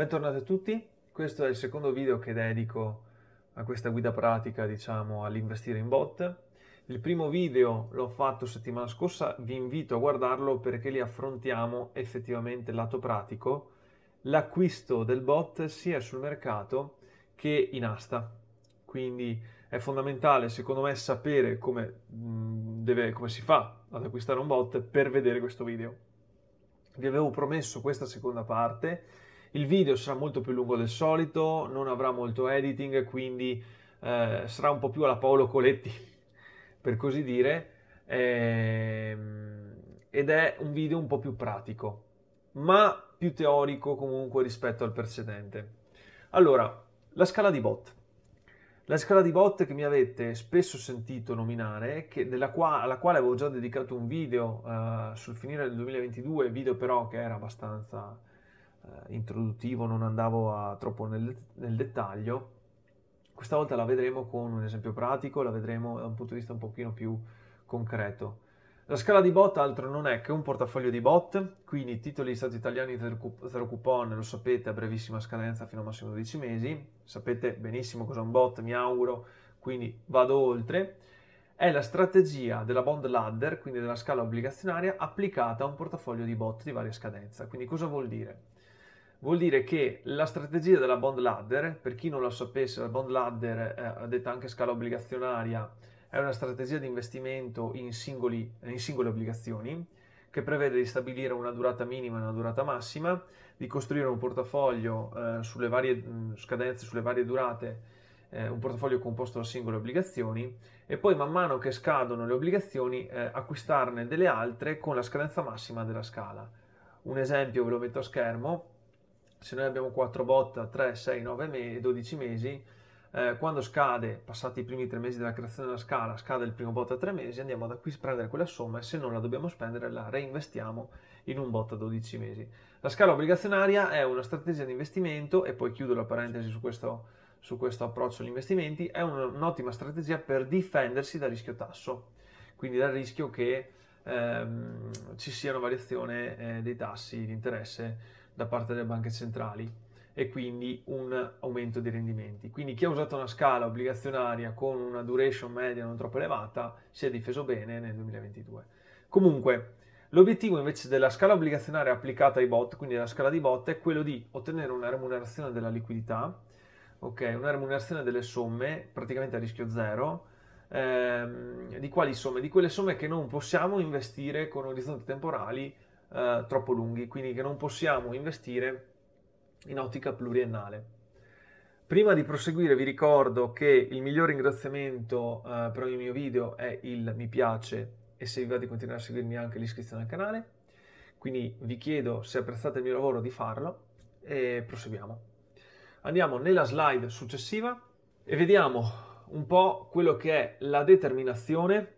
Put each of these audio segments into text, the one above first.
Bentornati a tutti, questo è il secondo video che dedico a questa guida pratica, diciamo, all'investire in bot. Il primo video l'ho fatto settimana scorsa, vi invito a guardarlo perché lì affrontiamo effettivamente il lato pratico, l'acquisto del bot sia sul mercato che in asta. Quindi è fondamentale, secondo me, sapere come, mm, deve, come si fa ad acquistare un bot per vedere questo video. Vi avevo promesso questa seconda parte il video sarà molto più lungo del solito, non avrà molto editing, quindi eh, sarà un po' più alla Paolo Coletti, per così dire, ehm, ed è un video un po' più pratico, ma più teorico comunque rispetto al precedente. Allora, la scala di bot. La scala di bot che mi avete spesso sentito nominare, che, qua, alla quale avevo già dedicato un video uh, sul finire del 2022, video però che era abbastanza eh, introduttivo, non andavo a, troppo nel, nel, dettaglio. Questa volta la vedremo con un esempio pratico, la vedremo da un punto di vista un pochino più concreto. La scala di bot altro non è che un portafoglio di bot, quindi titoli di Stato italiani zero coupon, lo sapete, a brevissima scadenza fino a massimo 12 mesi, sapete benissimo cos'è un bot, mi auguro, quindi vado oltre è la strategia della bond ladder, quindi della scala obbligazionaria, applicata a un portafoglio di bot di varia scadenza. Quindi cosa vuol dire? vuol dire che la strategia della bond ladder, per chi non la sapesse, la bond ladder, eh, detta anche scala obbligazionaria, è una strategia di investimento in, singoli, in singole obbligazioni che prevede di stabilire una durata minima e una durata massima, di costruire un portafoglio eh, sulle varie mh, mm, scadenze, sulle varie durate, eh, un portafoglio composto da singole obbligazioni e poi man mano che scadono le obbligazioni eh, acquistarne delle altre con la scadenza massima della scala. Un esempio ve lo metto a schermo, se noi abbiamo 4 bot, 3, 6, 9 mesi, 12 mesi, eh, quando scade, passati i primi 3 mesi della creazione della scala, scade il primo bot a 3 mesi, andiamo ad acquistare quella somma e se non la dobbiamo spendere la reinvestiamo in un bot a 12 mesi. La scala obbligazionaria è una strategia di investimento, e poi chiudo la parentesi su questo, su questo approccio agli investimenti, è un'ottima strategia per difendersi dal rischio tasso, quindi dal rischio che ehm, ci sia una variazione eh, dei tassi di interesse da parte delle banche centrali e quindi un aumento dei rendimenti. Quindi chi ha usato una scala obbligazionaria con una duration media non troppo elevata si è difeso bene nel 2022. Comunque, l'obiettivo invece della scala obbligazionaria applicata ai bot, quindi la scala di bot, è quello di ottenere una remunerazione della liquidità, ok, una remunerazione delle somme praticamente a rischio zero. Ehm, di quali somme? Di quelle somme che non possiamo investire con orizzonti temporali eh, troppo lunghi, quindi che non possiamo investire in ottica pluriennale. Prima di proseguire vi ricordo che il miglior ringraziamento eh, per ogni mio video è il mi piace e se vi va di continuare a seguirmi anche l'iscrizione al canale. Quindi vi chiedo se apprezzate il mio lavoro di farlo e proseguiamo. Andiamo nella slide successiva e vediamo un po' quello che è la determinazione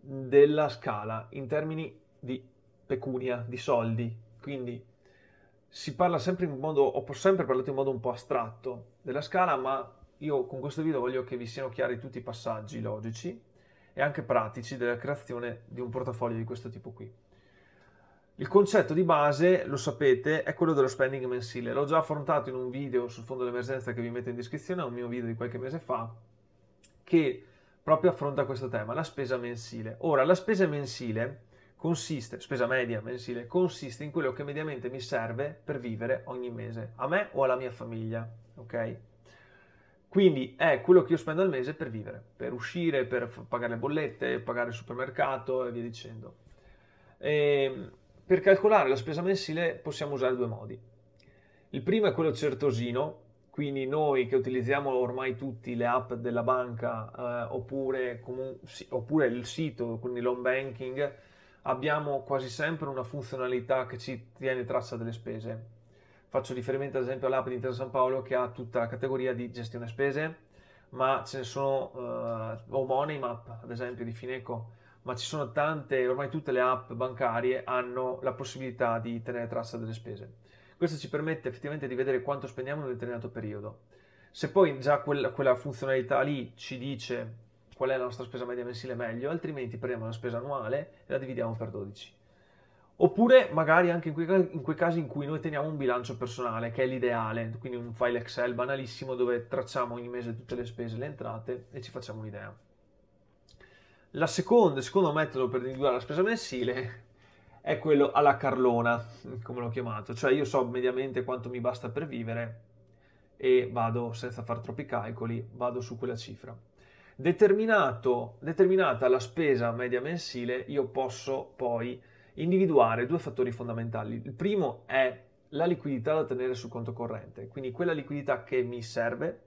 della scala in termini di pecunia, di soldi. Quindi si parla sempre in modo, ho sempre parlato in modo un po' astratto della scala, ma io con questo video voglio che vi siano chiari tutti i passaggi logici e anche pratici della creazione di un portafoglio di questo tipo qui. Il concetto di base, lo sapete, è quello dello spending mensile. L'ho già affrontato in un video sul fondo dell'emergenza che vi metto in descrizione, un mio video di qualche mese fa, che proprio affronta questo tema, la spesa mensile. Ora, la spesa mensile consiste, spesa media mensile, consiste in quello che mediamente mi serve per vivere ogni mese, a me o alla mia famiglia, ok? Quindi è quello che io spendo al mese per vivere, per uscire, per pagare le bollette, pagare il supermercato e via dicendo. E ehm, per calcolare la spesa mensile possiamo usare due modi. Il primo è quello certosino, quindi noi che utilizziamo ormai tutti le app della banca eh, oppure, comun- sì, oppure il sito, quindi l'home banking, abbiamo quasi sempre una funzionalità che ci tiene traccia delle spese. Faccio riferimento ad esempio all'app di Intesa San Paolo che ha tutta la categoria di gestione spese, ma ce ne sono eh, o Moneyman, ad esempio di Fineco, ma ci sono tante, ormai tutte le app bancarie hanno la possibilità di tenere traccia delle spese. Questo ci permette effettivamente di vedere quanto spendiamo in un determinato periodo. Se poi già quella, quella funzionalità lì ci dice qual è la nostra spesa media mensile meglio, altrimenti prendiamo la spesa annuale e la dividiamo per 12. Oppure magari anche in quei, in quei, casi in cui noi teniamo un bilancio personale, che è l'ideale, quindi un file Excel banalissimo dove tracciamo ogni mese tutte le spese e le entrate e ci facciamo un'idea. La seconda, il secondo metodo per individuare la spesa mensile è quello alla carlona, come l'ho chiamato, cioè io so mediamente quanto mi basta per vivere e vado senza fare troppi calcoli, vado su quella cifra determinata la spesa media mensile, io posso poi individuare due fattori fondamentali. Il primo è la liquidità da tenere sul conto corrente, quindi quella liquidità che mi serve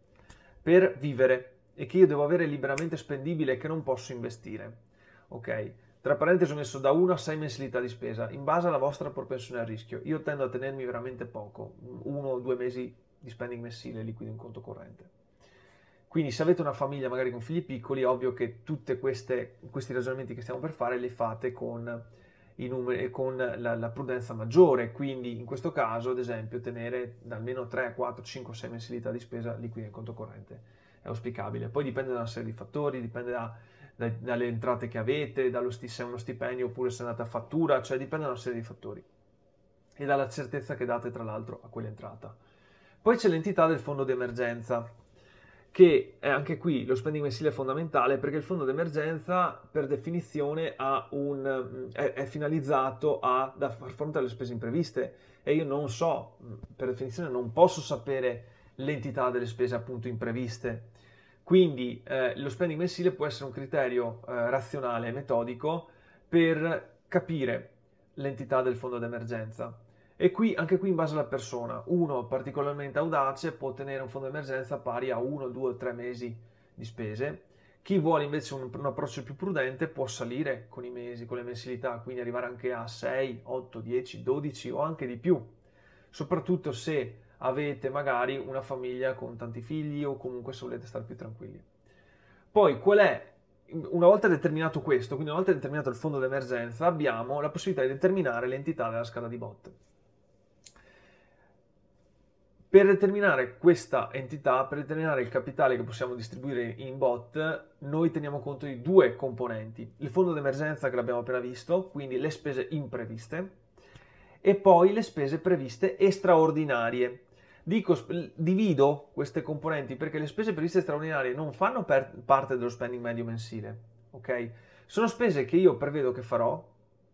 per vivere e che io devo avere liberamente spendibile e che non posso investire. Ok? Tra parentesi ho messo da 1 a 6 mensilità di spesa, in base alla vostra propensione al rischio. Io tendo a tenermi veramente poco, 1 o 2 mesi di spending mensile liquido in conto corrente. Quindi se avete una famiglia magari con figli piccoli, ovvio che tutti questi ragionamenti che stiamo per fare li fate con, numeri, con la, la, prudenza maggiore. Quindi in questo caso, ad esempio, tenere da almeno 3, 4, 5, 6 mensilità di spesa liquida in conto corrente è auspicabile. Poi dipende da una serie di fattori, dipende da, da, dalle entrate che avete, dallo, se è uno stipendio oppure se andate a fattura, cioè dipende da una serie di fattori e dalla certezza che date tra l'altro a quell'entrata. Poi c'è l'entità del fondo di emergenza che eh, anche qui lo spending mensile è fondamentale perché il fondo d'emergenza per definizione un, è, è, finalizzato a far fronte alle spese impreviste e io non so, per definizione non posso sapere l'entità delle spese appunto impreviste. Quindi eh, lo spending mensile può essere un criterio eh, razionale e metodico per capire l'entità del fondo d'emergenza. E qui, anche qui in base alla persona, uno particolarmente audace può tenere un fondo emergenza pari a 1, 2, o 3 mesi di spese. Chi vuole invece un, un, approccio più prudente può salire con i mesi, con le mensilità, quindi arrivare anche a 6, 8, 10, 12 o anche di più. Soprattutto se avete magari una famiglia con tanti figli o comunque se volete stare più tranquilli. Poi qual è una volta determinato questo, quindi una volta determinato il fondo d'emergenza, abbiamo la possibilità di determinare l'entità della scala di botte. Per determinare questa entità, per determinare il capitale che possiamo distribuire in bot, noi teniamo conto di due componenti. Il fondo d'emergenza che l'abbiamo appena visto, quindi le spese impreviste, e poi le spese previste e straordinarie. Dico, divido queste componenti perché le spese previste e straordinarie non fanno parte dello spending medio mensile, ok? Sono spese che io prevedo che farò,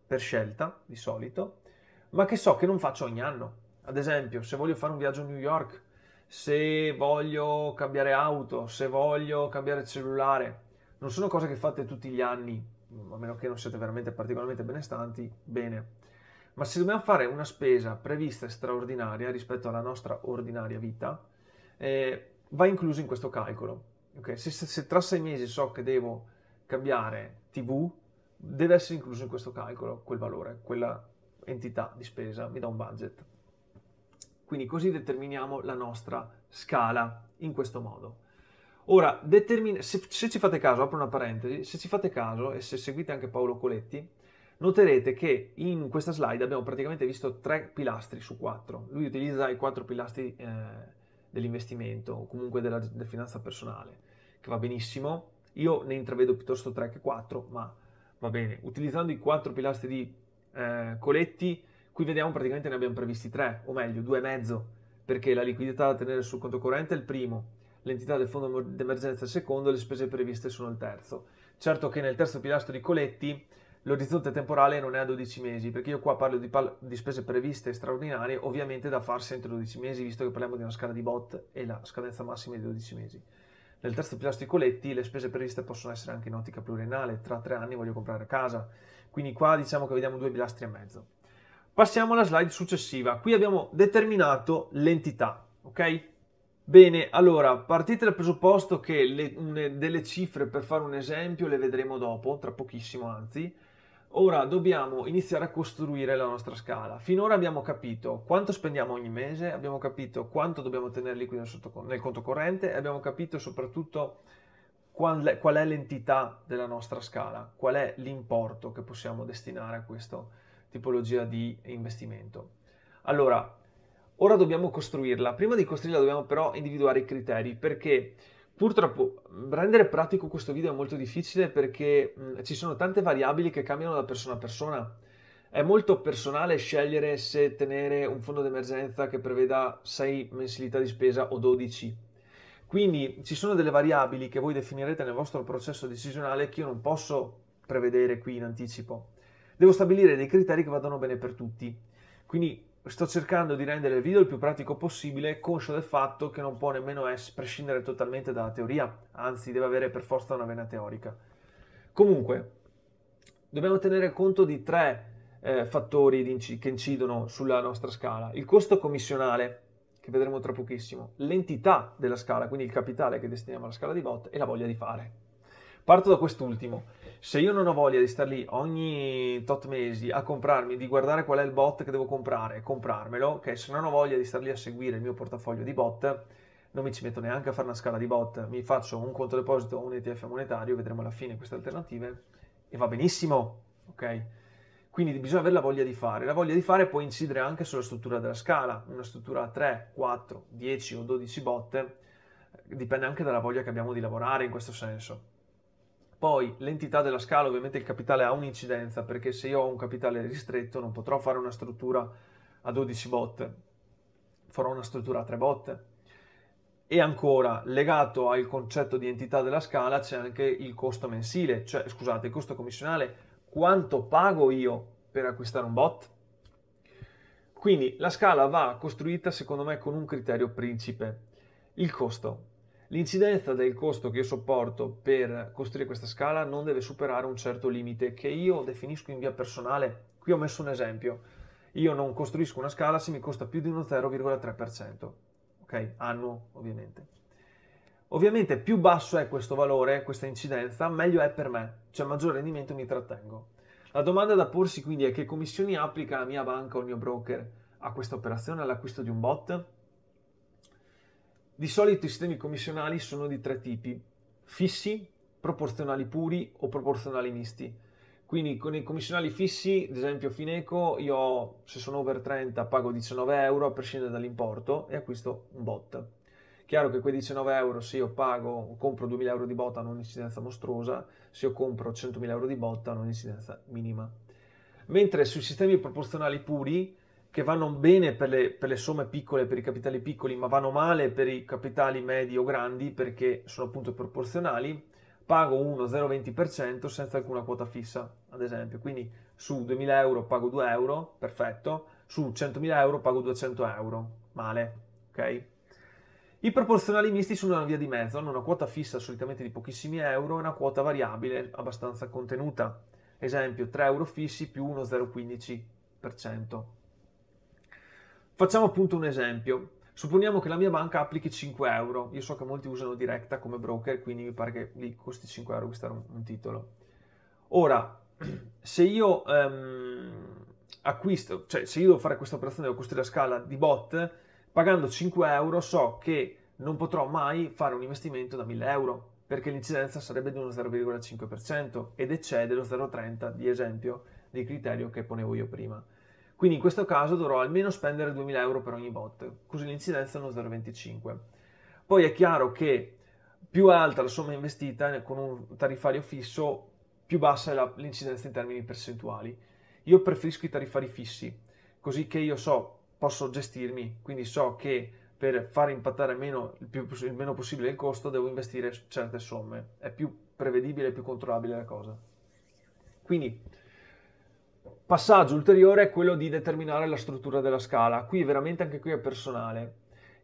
per scelta, di solito, ma che so che non faccio ogni anno ad esempio, se voglio fare un viaggio a New York, se voglio cambiare auto, se voglio cambiare cellulare, non sono cose che fate tutti gli anni, a meno che non siate veramente particolarmente benestanti, bene. Ma se dobbiamo fare una spesa prevista e straordinaria rispetto alla nostra ordinaria vita, eh, va incluso in questo calcolo. Okay? Se, se, se tra sei mesi so che devo cambiare TV, deve essere incluso in questo calcolo quel valore, quella entità di spesa, mi dà un budget. Quindi così determiniamo la nostra scala in questo modo. Ora, determin- se, se, ci fate caso, apro una parentesi, se ci fate caso e se seguite anche Paolo Coletti, noterete che in questa slide abbiamo praticamente visto tre pilastri su quattro. Lui utilizza i quattro pilastri eh, dell'investimento o comunque della, della finanza personale, che va benissimo. Io ne intravedo piuttosto tre che quattro, ma va bene. Utilizzando i quattro pilastri di eh, Coletti, Qui vediamo praticamente ne abbiamo previsti tre, o meglio due e mezzo, perché la liquidità da tenere sul conto corrente è il primo, l'entità del fondo d'emergenza è il secondo e le spese previste sono il terzo. Certo che nel terzo pilastro di Coletti l'orizzonte temporale non è a 12 mesi, perché io qua parlo di, pal- di spese previste e straordinarie, ovviamente da farsi entro 12 mesi, visto che parliamo di una scala di bot e la scadenza massima è di 12 mesi. Nel terzo pilastro di Coletti le spese previste possono essere anche in ottica pluriennale, tra tre anni voglio comprare casa. Quindi qua diciamo che vediamo due pilastri e mezzo. Passiamo alla slide successiva. Qui abbiamo determinato l'entità, ok? Bene, allora partite dal presupposto che le, une, delle cifre, per fare un esempio, le vedremo dopo, tra pochissimo anzi. Ora dobbiamo iniziare a costruire la nostra scala. Finora abbiamo capito quanto spendiamo ogni mese, abbiamo capito quanto dobbiamo tenere liquido nel conto corrente e abbiamo capito soprattutto qual è l'entità della nostra scala, qual è l'importo che possiamo destinare a questo tipologia di investimento. Allora, ora dobbiamo costruirla. Prima di costruirla dobbiamo però individuare i criteri perché purtroppo rendere pratico questo video è molto difficile perché mh, ci sono tante variabili che cambiano da persona a persona. È molto personale scegliere se tenere un fondo d'emergenza che preveda 6 mensilità di spesa o 12. Quindi ci sono delle variabili che voi definirete nel vostro processo decisionale che io non posso prevedere qui in anticipo devo stabilire dei criteri che vadano bene per tutti. Quindi sto cercando di rendere il video il più pratico possibile, conscio del fatto che non può nemmeno prescindere totalmente dalla teoria, anzi deve avere per forza una vena teorica. Comunque, dobbiamo tenere conto di tre eh, fattori inc- che incidono sulla nostra scala. Il costo commissionale, che vedremo tra pochissimo, l'entità della scala, quindi il capitale che destiniamo alla scala di bot e la voglia di fare. Parto da quest'ultimo se io non ho voglia di star lì ogni tot mesi a comprarmi, di guardare qual è il bot che devo comprare e comprarmelo, ok, se non ho voglia di star lì a seguire il mio portafoglio di bot, non mi ci metto neanche a fare una scala di bot, mi faccio un conto deposito o un ETF monetario, vedremo alla fine queste alternative e va benissimo, ok? Quindi bisogna avere la voglia di fare. La voglia di fare può incidere anche sulla struttura della scala, una struttura a 3, 4, 10 o 12 bot, eh, dipende anche dalla voglia che abbiamo di lavorare in questo senso. Poi l'entità della scala, ovviamente il capitale ha un'incidenza perché se io ho un capitale ristretto non potrò fare una struttura a 12 botte, farò una struttura a 3 botte. E ancora, legato al concetto di entità della scala c'è anche il costo mensile, cioè scusate, il costo commissionale, quanto pago io per acquistare un bot? Quindi la scala va costruita secondo me con un criterio principe, il costo. L'incidenza del costo che io sopporto per costruire questa scala non deve superare un certo limite che io definisco in via personale. Qui ho messo un esempio. Io non costruisco una scala se mi costa più di uno 0,3%, ok? Annuo, ovviamente. Ovviamente più basso è questo valore, questa incidenza, meglio è per me, cioè maggior rendimento mi trattengo. La domanda da porsi quindi è che commissioni applica la mia banca o il mio broker a questa operazione, all'acquisto di un bot? Di solito i sistemi commissionali sono di tre tipi, fissi, proporzionali puri o proporzionali misti. Quindi con i commissionali fissi, ad esempio Fineco, io se sono over 30 pago 19 euro a prescindere dall'importo e acquisto un bot. Chiaro che quei 19 euro se io pago, compro 2000 euro di bot hanno un'incidenza mostruosa, se io compro 100.000 euro di bot hanno un'incidenza minima. Mentre sui sistemi proporzionali puri che vanno bene per le, per le, somme piccole, per i capitali piccoli, ma vanno male per i capitali medi o grandi perché sono appunto proporzionali, pago 1,020% senza alcuna quota fissa, ad esempio. Quindi su 2.000 euro pago 2 euro, perfetto, su 100.000 euro pago 200 euro, male, ok? I proporzionali misti sono una via di mezzo, hanno una quota fissa solitamente di pochissimi euro e una quota variabile abbastanza contenuta, esempio 3 euro fissi più 1,015%. Facciamo appunto un esempio. Supponiamo che la mia banca applichi 5 euro. Io so che molti usano Directa come broker, quindi mi pare che lì costi 5 euro acquistare un, un titolo. Ora, se io ehm, acquisto, cioè se io devo fare questa operazione, devo costruire a scala di bot, pagando 5 euro so che non potrò mai fare un investimento da 1000 euro perché l'incidenza sarebbe di uno 0,5% ed eccede lo 0,30 di esempio del criterio che ponevo io prima. Quindi in questo caso dovrò almeno spendere 2000 euro per ogni bot, così l'incidenza è uno 0,25. Poi è chiaro che più alta la somma investita eh, con un tarifario fisso, più bassa è la, l'incidenza in termini percentuali. Io preferisco i tarifari fissi, così che io so, posso gestirmi, quindi so che per far impattare meno, il, più, il meno possibile il costo devo investire certe somme, è più prevedibile, più controllabile la cosa. Quindi passaggio ulteriore è quello di determinare la struttura della scala. Qui veramente anche qui è personale.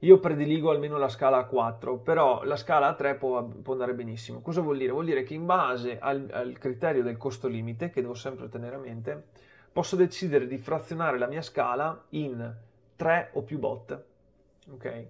Io prediligo almeno la scala A4, però la scala A3 può, può andare benissimo. Cosa vuol dire? Vuol dire che in base al, al criterio del costo limite, che devo sempre tenere a mente, posso decidere di frazionare la mia scala in 3 o più bot. Ok?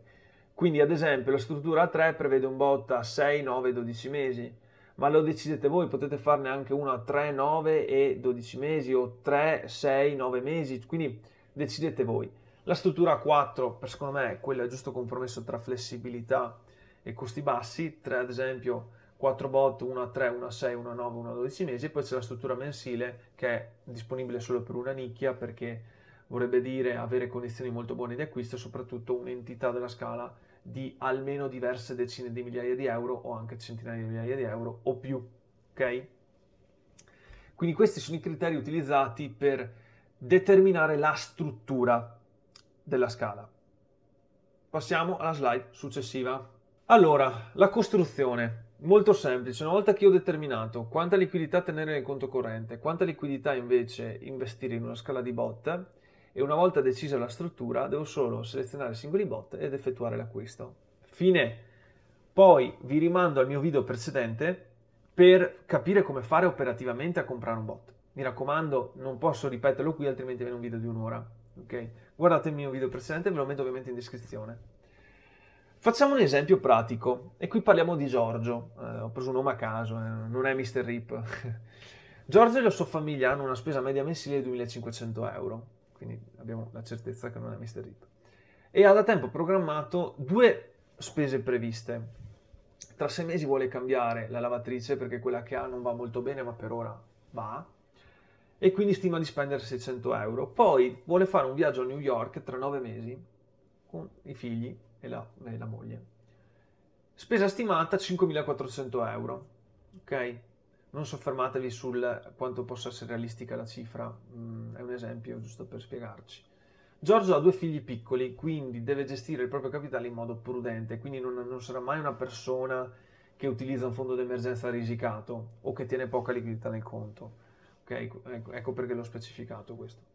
Quindi ad esempio la struttura A3 prevede un bot a 6, 9, 12 mesi ma lo decidete voi, potete farne anche uno a 3, 9 e 12 mesi o 3, 6, 9 mesi, quindi decidete voi. La struttura a 4, per secondo me, è quella giusto compromesso tra flessibilità e costi bassi, 3 ad esempio 4 bot, 1 a 3, 1 a 6, 1 a 9, 1 a 12 mesi, e poi c'è la struttura mensile che è disponibile solo per una nicchia perché vorrebbe dire avere condizioni molto buone di acquisto, e soprattutto un'entità della scala di almeno diverse decine di migliaia di euro o anche centinaia di migliaia di euro o più, ok? Quindi questi sono i criteri utilizzati per determinare la struttura della scala. Passiamo alla slide successiva. Allora, la costruzione. Molto semplice, una volta che ho determinato quanta liquidità tenere nel conto corrente, quanta liquidità invece investire in una scala di bot, e una volta decisa la struttura devo solo selezionare i singoli bot ed effettuare l'acquisto. Fine. Poi vi rimando al mio video precedente per capire come fare operativamente a comprare un bot. Mi raccomando, non posso ripeterlo qui, altrimenti viene un video di un'ora. Okay? Guardate il mio video precedente, ve lo metto ovviamente in descrizione. Facciamo un esempio pratico, e qui parliamo di Giorgio. Eh, ho preso un nome a caso, eh, non è Mr. Rip. Giorgio e la sua famiglia hanno una spesa media mensile di 2500 euro quindi abbiamo la certezza che non è misterito. E ha da tempo programmato due spese previste. Tra sei mesi vuole cambiare la lavatrice perché quella che ha non va molto bene, ma per ora va. E quindi stima di spendere 600 euro. Poi vuole fare un viaggio a New York tra nove mesi con i figli e la, e la moglie. Spesa stimata 5.400 euro. Ok? non soffermatevi sul quanto possa essere realistica la cifra, mm, è un esempio giusto per spiegarci. Giorgio ha due figli piccoli, quindi deve gestire il proprio capitale in modo prudente, quindi non, non sarà mai una persona che utilizza un fondo d'emergenza risicato o che tiene poca liquidità nel conto. Okay? Ecco, ecco, ecco perché l'ho specificato questo.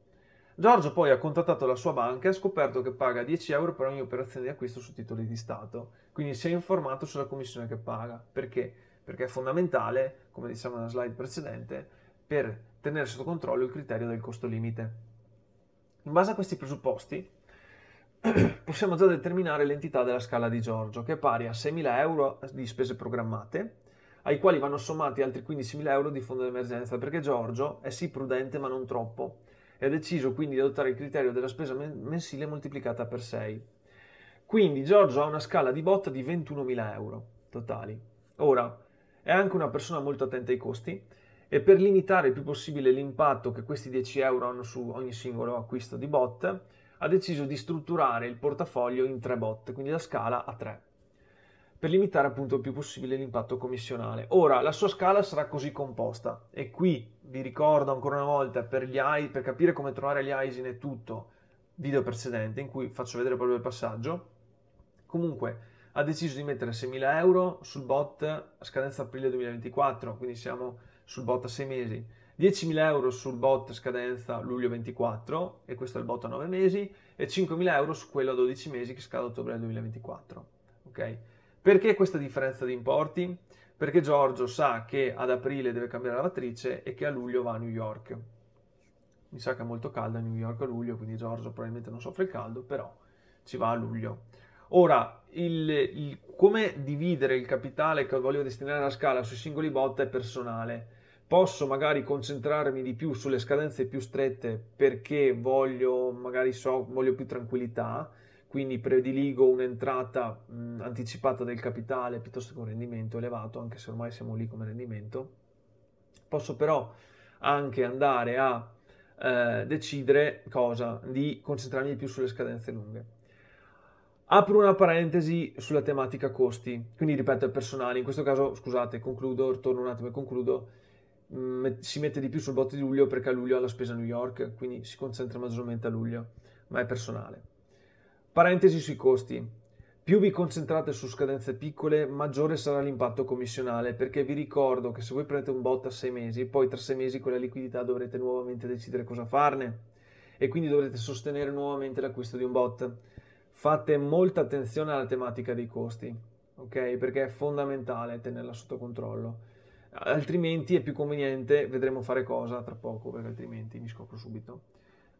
Giorgio poi ha contattato la sua banca e ha scoperto che paga 10 euro per ogni operazione di acquisto su titoli di Stato, quindi si è informato sulla commissione che paga. Perché? perché è fondamentale, come diciamo nella slide precedente, per tenere sotto controllo il criterio del costo limite. In base a questi presupposti possiamo già determinare l'entità della scala di Giorgio, che è pari a 6.000 euro di spese programmate, ai quali vanno sommati altri 15.000 euro di fondo d'emergenza, perché Giorgio è sì prudente ma non troppo, e ha deciso quindi di adottare il criterio della spesa mensile moltiplicata per 6. Quindi Giorgio ha una scala di botta di 21.000 euro totali. Ora, è anche una persona molto attenta ai costi e per limitare il più possibile l'impatto che questi 10 euro hanno su ogni singolo acquisto di bot, ha deciso di strutturare il portafoglio in tre bot, quindi la scala a 3, per limitare appunto il più possibile l'impatto commissionale. Ora, la sua scala sarà così composta e qui vi ricordo ancora una volta per, I, per capire come trovare gli ISIN e tutto, video precedente in cui faccio vedere proprio il passaggio. Comunque, ha deciso di mettere 6.000 euro sul bot a scadenza aprile 2024, quindi siamo sul bot a 6 mesi, 10.000 euro sul bot a scadenza luglio 24, e questo è il bot a 9 mesi, e 5.000 euro su quello a 12 mesi che scade a ottobre 2024. Okay? Perché questa differenza di importi? Perché Giorgio sa che ad aprile deve cambiare lavatrice e che a luglio va a New York. Mi sa che è molto caldo a New York a luglio, quindi Giorgio probabilmente non soffre il caldo, però ci va a luglio. Ora, il, il, come dividere il capitale che voglio destinare alla scala sui singoli bot è personale. Posso magari concentrarmi di più sulle scadenze più strette perché voglio, magari so, voglio più tranquillità, quindi prediligo un'entrata mh, anticipata del capitale piuttosto che un rendimento elevato, anche se ormai siamo lì come rendimento. Posso però anche andare a eh, decidere cosa? Di concentrarmi di più sulle scadenze lunghe. Apro una parentesi sulla tematica costi, quindi ripeto, è personale, in questo caso, scusate, concludo, torno un attimo e concludo, mm, si mette di più sul botto di luglio perché a luglio ha la spesa a New York, quindi si concentra maggiormente a luglio, ma è personale. Parentesi sui costi, più vi concentrate su scadenze piccole, maggiore sarà l'impatto commissionale, perché vi ricordo che se voi prendete un bot a 6 mesi, poi tra 6 mesi con la liquidità dovrete nuovamente decidere cosa farne e quindi dovrete sostenere nuovamente l'acquisto di un bot fate molta attenzione alla tematica dei costi, ok? Perché è fondamentale tenerla sotto controllo. Altrimenti è più conveniente, vedremo fare cosa tra poco, perché altrimenti mi scopro subito.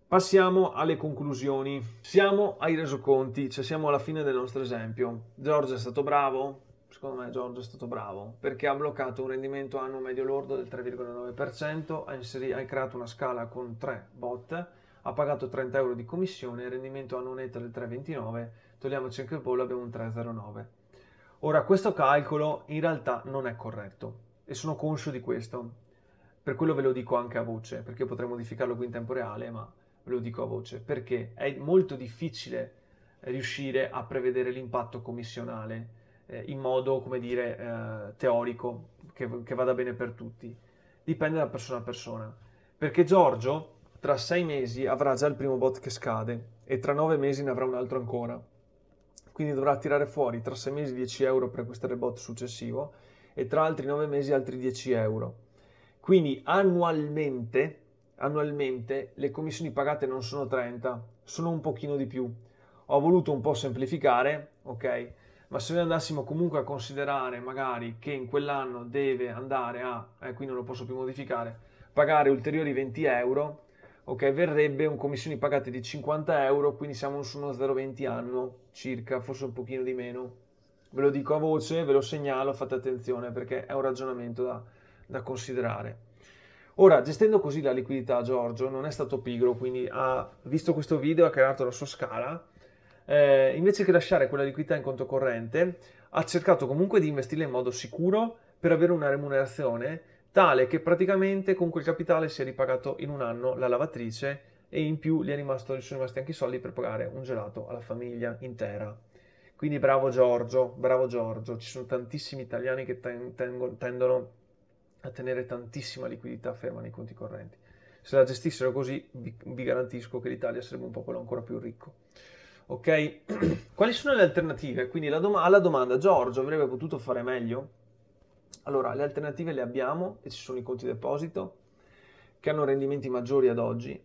Passiamo alle conclusioni. Siamo ai resoconti, cioè siamo alla fine del nostro esempio. Giorgio è stato bravo? Secondo me Giorgio è stato bravo, perché ha bloccato un rendimento anno medio lordo del 3,9%, ha, inseri- ha creato una scala con 3 bot, ha pagato 30 euro di commissione, il rendimento anno netto del 3,29, togliamoci anche il pollo, abbiamo un 3,09. Ora, questo calcolo in realtà non è corretto e sono conscio di questo. Per quello ve lo dico anche a voce, perché potrei modificarlo qui in tempo reale, ma ve lo dico a voce, perché è molto difficile riuscire a prevedere l'impatto commissionale eh, in modo, come dire, eh, teorico, che, che vada bene per tutti. Dipende da persona a persona. Perché Giorgio tra sei mesi avrà già il primo bot che scade e tra nove mesi ne avrà un altro ancora. Quindi dovrà tirare fuori tra sei mesi 10 euro per acquistare il bot successivo e tra altri nove mesi altri 10 euro. Quindi annualmente, annualmente le commissioni pagate non sono 30, sono un pochino di più. Ho voluto un po' semplificare, ok? ma se noi andassimo comunque a considerare magari che in quell'anno deve andare a, eh, qui non lo posso più modificare, pagare ulteriori 20 euro, ok, verrebbe un commissioni pagate di 50 euro, quindi siamo su uno 0,20 anno circa, forse un pochino di meno. Ve lo dico a voce, ve lo segnalo, fate attenzione perché è un ragionamento da, da considerare. Ora, gestendo così la liquidità, Giorgio non è stato pigro, quindi ha visto questo video, ha creato la sua scala. Eh, invece che lasciare quella liquidità in conto corrente, ha cercato comunque di investirla in modo sicuro per avere una remunerazione tale che praticamente con quel capitale si è ripagato in un anno la lavatrice e in più gli, rimasto, gli sono rimasti anche i soldi per pagare un gelato alla famiglia intera. Quindi bravo Giorgio, bravo Giorgio, ci sono tantissimi italiani che ten- ten- tendono a tenere tantissima liquidità ferma nei conti correnti. Se la gestissero così vi, vi garantisco che l'Italia sarebbe un popolo ancora più ricco. Ok? Quali sono le alternative? Quindi dom- alla domanda Giorgio avrebbe potuto fare meglio? Allora, le alternative le abbiamo e ci sono i conti deposito che hanno rendimenti maggiori ad oggi,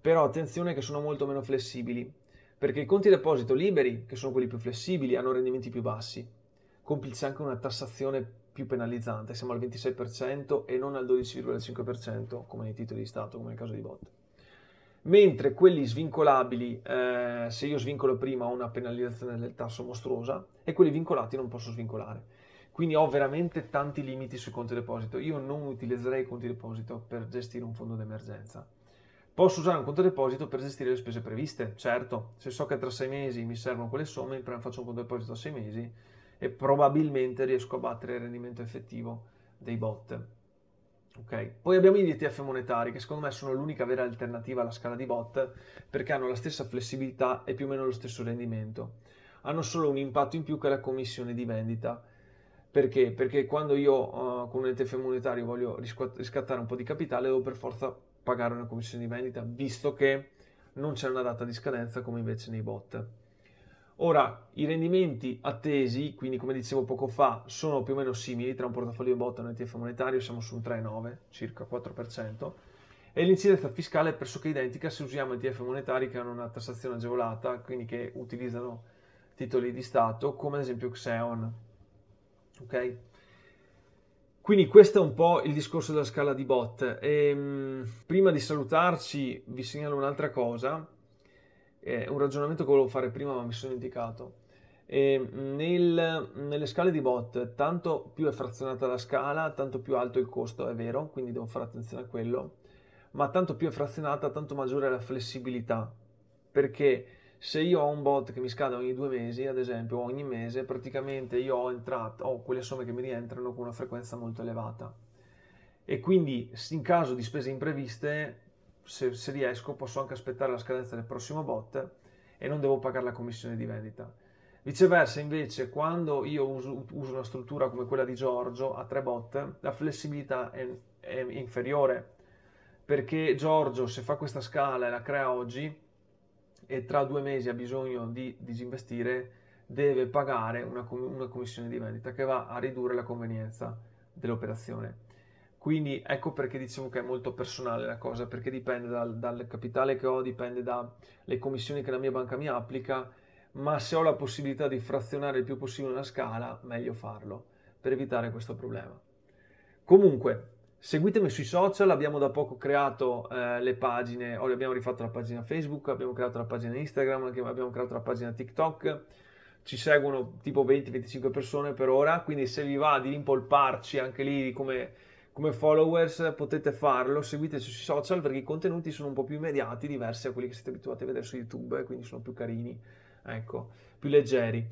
però attenzione che sono molto meno flessibili, perché i conti deposito liberi, che sono quelli più flessibili, hanno rendimenti più bassi. Complice anche una tassazione più penalizzante, siamo al 26% e non al 12,5% come nei titoli di Stato, come nel caso di Bot. Mentre quelli svincolabili, eh, se io svincolo prima ho una penalizzazione del tasso mostruosa e quelli vincolati non posso svincolare. Quindi ho veramente tanti limiti sui conti deposito. Io non utilizzerei i conti deposito per gestire un fondo d'emergenza. Posso usare un conto deposito per gestire le spese previste, certo. Se so che tra sei mesi mi servono quelle somme, faccio un conto deposito a sei mesi e probabilmente riesco a battere il rendimento effettivo dei bot. Okay. Poi abbiamo gli ETF monetari che secondo me sono l'unica vera alternativa alla scala di bot perché hanno la stessa flessibilità e più o meno lo stesso rendimento. Hanno solo un impatto in più che la commissione di vendita perché? Perché quando io uh, con un ETF monetario voglio riscattare un po' di capitale devo per forza pagare una commissione di vendita, visto che non c'è una data di scadenza come invece nei bot. Ora, i rendimenti attesi, quindi come dicevo poco fa, sono più o meno simili tra un portafoglio di bot e un ETF monetario, siamo su un 3,9, circa 4%, e l'incidenza fiscale è pressoché identica se usiamo ETF monetari che hanno una tassazione agevolata, quindi che utilizzano titoli di Stato, come ad esempio Xeon, ok? Quindi questo è un po' il discorso della scala di bot. E, ehm, prima di salutarci vi segnalo un'altra cosa, eh, un ragionamento che volevo fare prima ma mi sono indicato. E ehm, nel, nelle scale di bot, tanto più è frazionata la scala, tanto più alto il costo, è vero, quindi devo fare attenzione a quello, ma tanto più è frazionata, tanto maggiore è la flessibilità, perché se io ho un bot che mi scade ogni due mesi, ad esempio, ogni mese, praticamente io ho, entrato, ho quelle somme che mi rientrano con una frequenza molto elevata. E quindi in caso di spese impreviste, se, se riesco, posso anche aspettare la scadenza del prossimo bot e non devo pagare la commissione di vendita. Viceversa, invece, quando io uso, uso una struttura come quella di Giorgio a tre bot, la flessibilità è, è inferiore perché Giorgio, se fa questa scala e la crea oggi, e tra due mesi ha bisogno di disinvestire, deve pagare una, com- una commissione di vendita che va a ridurre la convenienza dell'operazione. Quindi ecco perché dicevo che è molto personale la cosa, perché dipende dal, dal capitale che ho, dipende dalle commissioni che la mia banca mi applica, ma se ho la possibilità di frazionare il più possibile una scala, meglio farlo per evitare questo problema. Comunque, Seguitemi sui social, abbiamo da poco creato eh, le pagine, o abbiamo rifatto la pagina Facebook, abbiamo creato la pagina Instagram, abbiamo creato la pagina TikTok. Ci seguono tipo 20-25 persone per ora, quindi se vi va di rimpolparci anche lì come, come followers potete farlo, seguiteci sui social perché i contenuti sono un po' più immediati, diversi da quelli che siete abituati a vedere su YouTube, quindi sono più carini, ecco, più leggeri.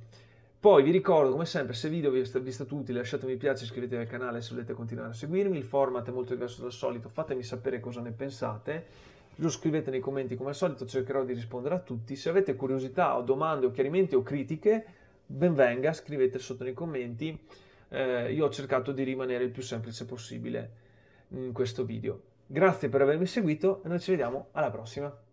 Poi vi ricordo, come sempre, se il video vi è, vi è stato utile lasciate un mi piace, iscrivetevi al canale se volete continuare a seguirmi, il format è molto diverso dal solito, fatemi sapere cosa ne pensate lo scrivete nei commenti come al solito, cercherò di rispondere a tutti. Se avete curiosità o domande o chiarimenti o critiche, benvenga, scrivete sotto nei commenti. Eh, io ho cercato di rimanere il più semplice possibile in questo video. Grazie per avermi seguito e noi ci vediamo alla prossima.